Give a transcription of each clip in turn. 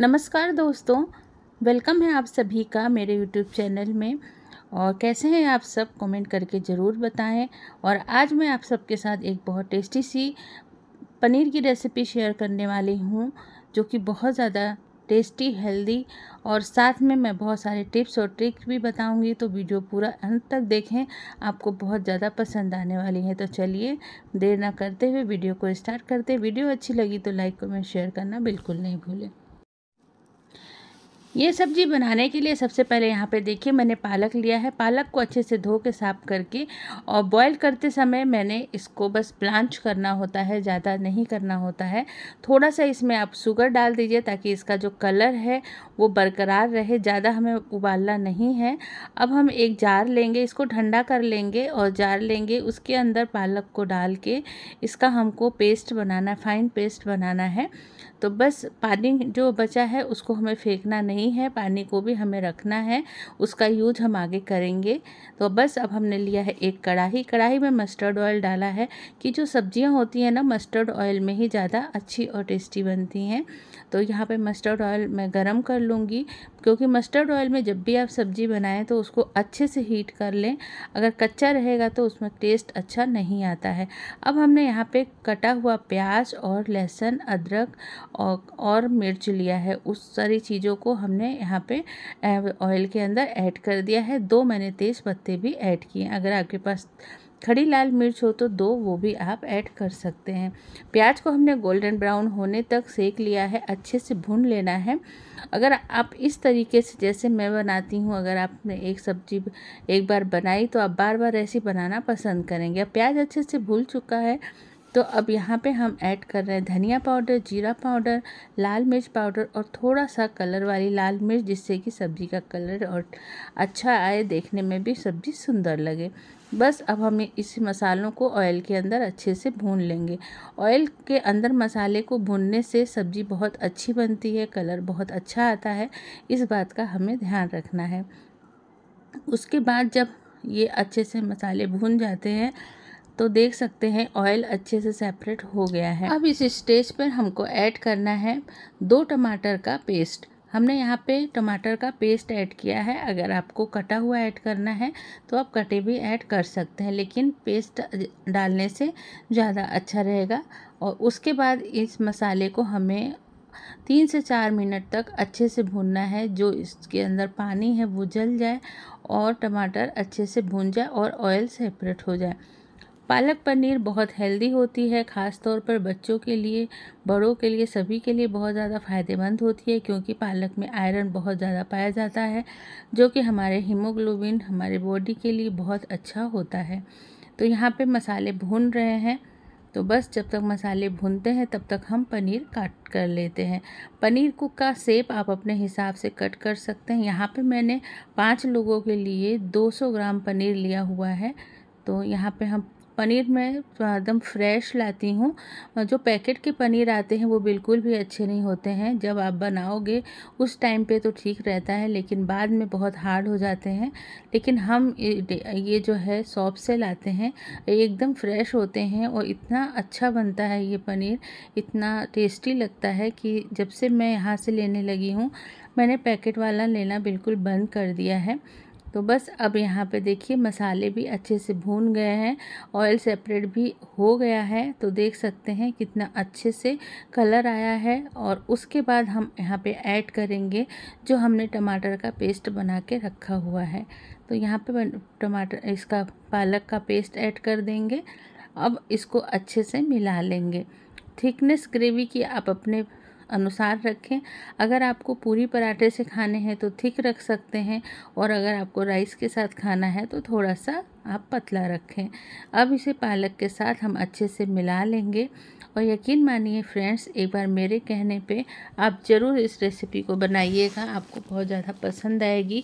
नमस्कार दोस्तों वेलकम है आप सभी का मेरे यूट्यूब चैनल में और कैसे हैं आप सब कमेंट करके ज़रूर बताएं और आज मैं आप सबके साथ एक बहुत टेस्टी सी पनीर की रेसिपी शेयर करने वाली हूँ जो कि बहुत ज़्यादा टेस्टी हेल्दी और साथ में मैं बहुत सारे टिप्स और ट्रिक्स भी बताऊंगी तो वीडियो पूरा अंत तक देखें आपको बहुत ज़्यादा पसंद आने वाली है तो चलिए देर ना करते हुए वीडियो को स्टार्ट करते वीडियो अच्छी लगी तो लाइक कमेंट शेयर करना बिल्कुल नहीं भूलें ये सब्जी बनाने के लिए सबसे पहले यहाँ पे देखिए मैंने पालक लिया है पालक को अच्छे से धो के साफ करके और बॉईल करते समय मैंने इसको बस ब्लांच करना होता है ज़्यादा नहीं करना होता है थोड़ा सा इसमें आप शुगर डाल दीजिए ताकि इसका जो कलर है वो बरकरार रहे ज़्यादा हमें उबालना नहीं है अब हम एक जार लेंगे इसको ठंडा कर लेंगे और जार लेंगे उसके अंदर पालक को डाल के इसका हमको पेस्ट बनाना फाइन पेस्ट बनाना है तो बस पानी जो बचा है उसको हमें फेंकना नहीं पानी है पानी को भी हमें रखना है उसका यूज हम आगे करेंगे तो बस अब हमने लिया है एक कढ़ाई कढ़ाई में मस्टर्ड ऑयल डाला है कि जो सब्जियां होती हैं ना मस्टर्ड ऑयल में ही ज़्यादा अच्छी और टेस्टी बनती हैं तो यहाँ पे मस्टर्ड ऑयल मैं गरम कर लूँगी क्योंकि मस्टर्ड ऑयल में जब भी आप सब्ज़ी बनाएं तो उसको अच्छे से हीट कर लें अगर कच्चा रहेगा तो उसमें टेस्ट अच्छा नहीं आता है अब हमने यहाँ पे कटा हुआ प्याज और लहसुन अदरक और, और मिर्च लिया है उस सारी चीज़ों को हम हमने यहाँ पे ऑयल के अंदर ऐड कर दिया है दो मैंने तेज़ पत्ते भी ऐड किए अगर आपके पास खड़ी लाल मिर्च हो तो दो वो भी आप ऐड कर सकते हैं प्याज को हमने गोल्डन ब्राउन होने तक सेक लिया है अच्छे से भून लेना है अगर आप इस तरीके से जैसे मैं बनाती हूँ अगर आपने एक सब्जी एक बार बनाई तो आप बार बार ऐसी बनाना पसंद करेंगे प्याज अच्छे से भूल चुका है तो अब यहाँ पे हम ऐड कर रहे हैं धनिया पाउडर जीरा पाउडर लाल मिर्च पाउडर और थोड़ा सा कलर वाली लाल मिर्च जिससे कि सब्ज़ी का कलर और अच्छा आए देखने में भी सब्ज़ी सुंदर लगे बस अब हम इस मसालों को ऑयल के अंदर अच्छे से भून लेंगे ऑयल के अंदर मसाले को भूनने से सब्ज़ी बहुत अच्छी बनती है कलर बहुत अच्छा आता है इस बात का हमें ध्यान रखना है उसके बाद जब ये अच्छे से मसाले भून जाते हैं तो देख सकते हैं ऑयल अच्छे से सेपरेट हो गया है अब इस स्टेज पर हमको ऐड करना है दो टमाटर का पेस्ट हमने यहाँ पे टमाटर का पेस्ट ऐड किया है अगर आपको कटा हुआ ऐड करना है तो आप कटे भी ऐड कर सकते हैं लेकिन पेस्ट डालने से ज़्यादा अच्छा रहेगा और उसके बाद इस मसाले को हमें तीन से चार मिनट तक अच्छे से भूनना है जो इसके अंदर पानी है वो जल जाए और टमाटर अच्छे से भून जाए और ऑयल सेपरेट हो जाए पालक पनीर बहुत हेल्दी होती है ख़ास तौर पर बच्चों के लिए बड़ों के लिए सभी के लिए बहुत ज़्यादा फ़ायदेमंद होती है क्योंकि पालक में आयरन बहुत ज़्यादा पाया जाता है जो कि हमारे हीमोग्लोबिन हमारे बॉडी के लिए बहुत अच्छा होता है तो यहाँ पे मसाले भून रहे हैं तो बस जब तक मसाले भूनते हैं तब तक हम पनीर काट कर लेते हैं पनीर को का सेप आप अपने हिसाब से कट कर सकते हैं यहाँ पे मैंने पाँच लोगों के लिए 200 ग्राम पनीर लिया हुआ है तो यहाँ पे हम पनीर मैं एकदम फ्रेश लाती हूँ जो पैकेट के पनीर आते हैं वो बिल्कुल भी अच्छे नहीं होते हैं जब आप बनाओगे उस टाइम पे तो ठीक रहता है लेकिन बाद में बहुत हार्ड हो जाते हैं लेकिन हम ये जो है शॉप से लाते हैं एकदम फ्रेश होते हैं और इतना अच्छा बनता है ये पनीर इतना टेस्टी लगता है कि जब से मैं यहाँ से लेने लगी हूँ मैंने पैकेट वाला लेना बिल्कुल बंद कर दिया है तो बस अब यहाँ पे देखिए मसाले भी अच्छे से भून गए हैं ऑयल सेपरेट भी हो गया है तो देख सकते हैं कितना अच्छे से कलर आया है और उसके बाद हम यहाँ पे ऐड करेंगे जो हमने टमाटर का पेस्ट बना के रखा हुआ है तो यहाँ पे टमाटर इसका पालक का पेस्ट ऐड कर देंगे अब इसको अच्छे से मिला लेंगे थिकनेस ग्रेवी की आप अपने अनुसार रखें अगर आपको पूरी पराठे से खाने हैं तो थिक रख सकते हैं और अगर आपको राइस के साथ खाना है तो थोड़ा सा आप पतला रखें अब इसे पालक के साथ हम अच्छे से मिला लेंगे और यकीन मानिए फ्रेंड्स एक बार मेरे कहने पे आप ज़रूर इस रेसिपी को बनाइएगा आपको बहुत ज़्यादा पसंद आएगी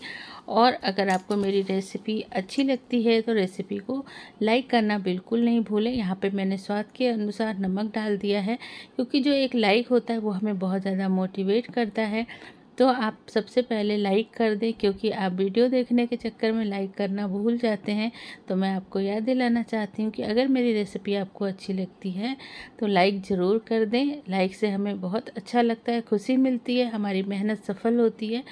और अगर आपको मेरी रेसिपी अच्छी लगती है तो रेसिपी को लाइक करना बिल्कुल नहीं भूलें यहाँ पे मैंने स्वाद के अनुसार नमक डाल दिया है क्योंकि जो एक लाइक होता है वो हमें बहुत ज़्यादा मोटिवेट करता है तो आप सबसे पहले लाइक कर दें क्योंकि आप वीडियो देखने के चक्कर में लाइक करना भूल जाते हैं तो मैं आपको याद दिलाना चाहती हूँ कि अगर मेरी रेसिपी आपको अच्छी लगती है तो लाइक ज़रूर कर दें लाइक से हमें बहुत अच्छा लगता है खुशी मिलती है हमारी मेहनत सफल होती है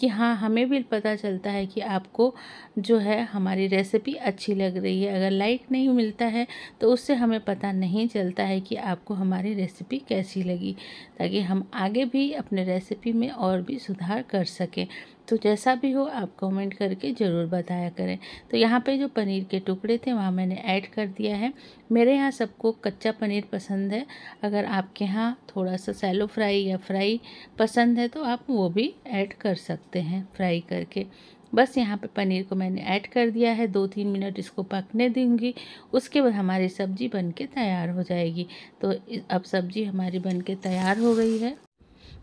कि हाँ हमें भी पता चलता है कि आपको जो है हमारी रेसिपी अच्छी लग रही है अगर लाइक नहीं मिलता है तो उससे हमें पता नहीं चलता है कि आपको हमारी रेसिपी कैसी लगी ताकि हम आगे भी अपने रेसिपी में और भी सुधार कर सकें तो जैसा भी हो आप कमेंट करके ज़रूर बताया करें तो यहाँ पे जो पनीर के टुकड़े थे वहाँ मैंने ऐड कर दिया है मेरे यहाँ सबको कच्चा पनीर पसंद है अगर आपके यहाँ थोड़ा सा सैलो फ्राई या फ्राई पसंद है तो आप वो भी ऐड कर सकते हैं फ्राई करके बस यहाँ पे पनीर को मैंने ऐड कर दिया है दो तीन मिनट इसको पकने दूँगी उसके बाद हमारी सब्ज़ी बन के तैयार हो जाएगी तो अब सब्ज़ी हमारी बन के तैयार हो गई है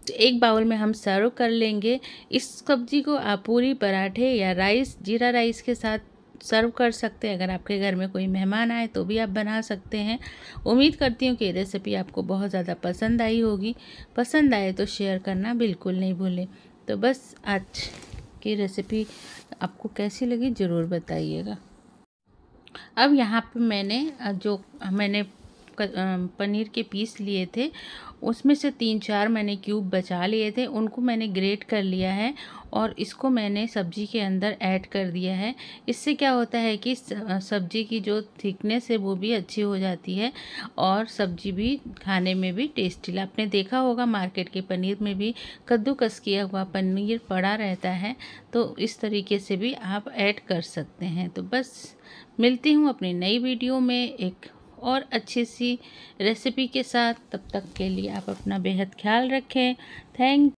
एक बाउल में हम सर्व कर लेंगे इस सब्जी को आप पूरी पराठे या राइस जीरा राइस के साथ सर्व कर सकते हैं अगर आपके घर में कोई मेहमान आए तो भी आप बना सकते हैं उम्मीद करती हूँ कि ये रेसिपी आपको बहुत ज़्यादा पसंद आई होगी पसंद आए तो शेयर करना बिल्कुल नहीं भूलें तो बस आज की रेसिपी आपको कैसी लगी ज़रूर बताइएगा अब यहाँ पे मैंने जो मैंने पनीर के पीस लिए थे उसमें से तीन चार मैंने क्यूब बचा लिए थे उनको मैंने ग्रेट कर लिया है और इसको मैंने सब्जी के अंदर ऐड कर दिया है इससे क्या होता है कि सब्जी की जो थिकनेस है वो भी अच्छी हो जाती है और सब्जी भी खाने में भी टेस्टी आपने देखा होगा मार्केट के पनीर में भी कद्दूकस किया हुआ पनीर पड़ा रहता है तो इस तरीके से भी आप ऐड कर सकते हैं तो बस मिलती हूँ अपनी नई वीडियो में एक और अच्छी सी रेसिपी के साथ तब तक के लिए आप अपना बेहद ख्याल रखें थैंक